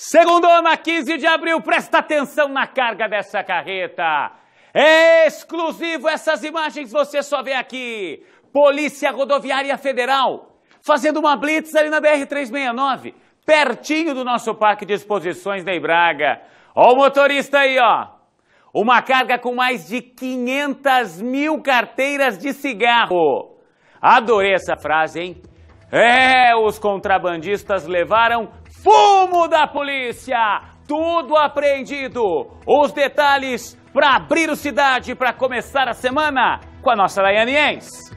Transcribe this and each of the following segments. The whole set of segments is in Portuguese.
Segundona, 15 de abril, presta atenção na carga dessa carreta. É exclusivo, essas imagens você só vê aqui. Polícia Rodoviária Federal fazendo uma blitz ali na BR-369, pertinho do nosso parque de exposições da Ibraga. Ó o motorista aí, ó. Uma carga com mais de 500 mil carteiras de cigarro. Adorei essa frase, hein? É, os contrabandistas levaram fumo da polícia. Tudo apreendido. Os detalhes para abrir o Cidade para começar a semana com a nossa Daiane Enz.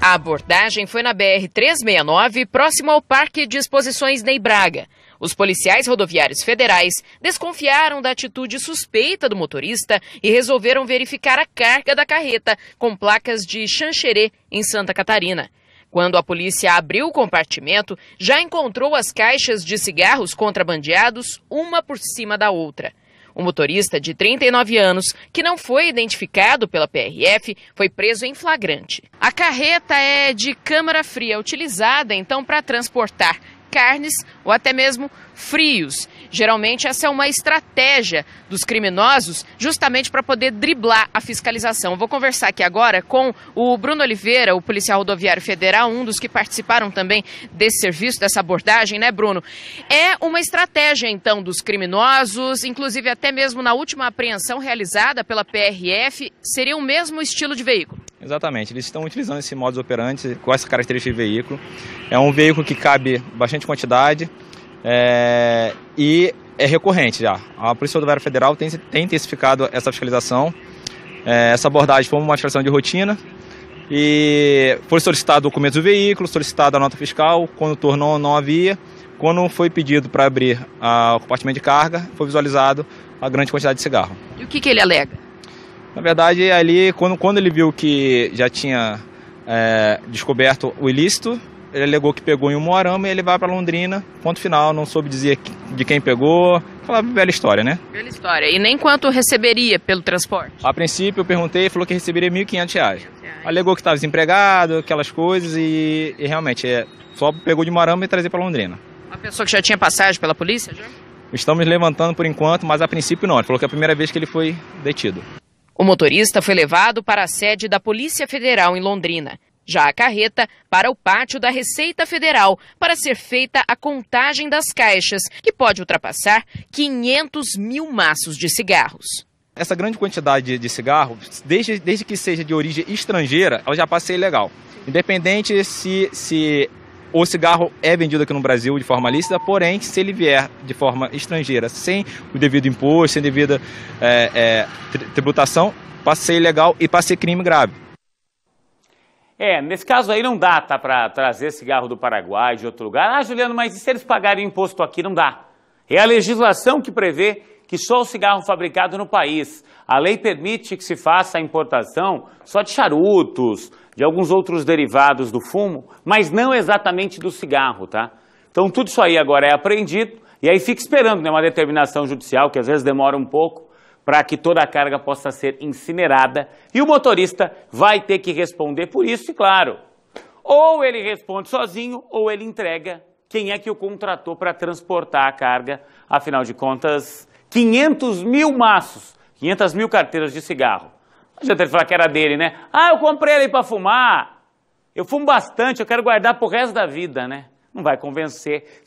A abordagem foi na BR-369, próximo ao Parque de Exposições Ney Braga. Os policiais rodoviários federais desconfiaram da atitude suspeita do motorista e resolveram verificar a carga da carreta com placas de Xanxerê, em Santa Catarina. Quando a polícia abriu o compartimento, já encontrou as caixas de cigarros contrabandeados uma por cima da outra. O motorista de 39 anos, que não foi identificado pela PRF, foi preso em flagrante. A carreta é de câmara fria, utilizada então para transportar carnes ou até mesmo frios. Geralmente, essa é uma estratégia dos criminosos, justamente para poder driblar a fiscalização. Eu vou conversar aqui agora com o Bruno Oliveira, o policial rodoviário federal, um dos que participaram também desse serviço, dessa abordagem, né, Bruno? É uma estratégia, então, dos criminosos, inclusive até mesmo na última apreensão realizada pela PRF, seria o mesmo estilo de veículo. Exatamente, eles estão utilizando esse modus operandi com essa característica de veículo. É um veículo que cabe bastante quantidade é, e é recorrente já. A Polícia Rodoviária Federal tem, tem intensificado essa fiscalização. É, essa abordagem foi uma fiscalização de rotina e foi solicitado documento do veículo, solicitada a nota fiscal, quando tornou não havia. Quando foi pedido para abrir a, o compartimento de carga, foi visualizado a grande quantidade de cigarro. E o que, que ele alega? Na verdade, ali, quando, quando ele viu que já tinha é, descoberto o ilícito, ele alegou que pegou em um Umuarama e ele vai para Londrina, ponto final, não soube dizer de quem pegou, aquela bela história, né? Bela história. E nem quanto receberia pelo transporte? A princípio eu perguntei e falou que receberia R$ 1.500. Reais. Alegou que estava desempregado, aquelas coisas e, e, realmente é, só pegou de Umuarama e trazer para Londrina. Uma pessoa que já tinha passagem pela polícia? Já? Estamos levantando por enquanto, mas a princípio não. Ele falou que é a primeira vez que ele foi detido. O motorista foi levado para a sede da Polícia Federal em Londrina. Já a carreta para o pátio da Receita Federal para ser feita a contagem das caixas, que pode ultrapassar 500 mil maços de cigarros. Essa grande quantidade de cigarro, desde, desde que seja de origem estrangeira, ela já passa a ser ilegal. Independente se, se o cigarro é vendido aqui no Brasil de forma lícita, porém, se ele vier de forma estrangeira, sem o devido imposto, sem devida é, é, tributação, passa a ser ilegal e passa a ser crime grave. É, nesse caso aí não dá, tá, para trazer cigarro do Paraguai, de outro lugar. Ah, Juliano, mas e se eles pagarem imposto aqui? Não dá. É a legislação que prevê que só o cigarro fabricado no país. A lei permite que se faça a importação só de charutos, de alguns outros derivados do fumo, mas não exatamente do cigarro, tá? Então tudo isso aí agora é apreendido e aí fica esperando né, uma determinação judicial, que às vezes demora um pouco, para que toda a carga possa ser incinerada e o motorista vai ter que responder por isso, e claro, ou ele responde sozinho ou ele entrega quem é que o contratou para transportar a carga, afinal de contas, 500 mil maços, 500 mil carteiras de cigarro. Não adianta ele falar que era dele, né? Ah, eu comprei ele para fumar. Eu fumo bastante, eu quero guardar pro resto da vida, né? Não vai convencer.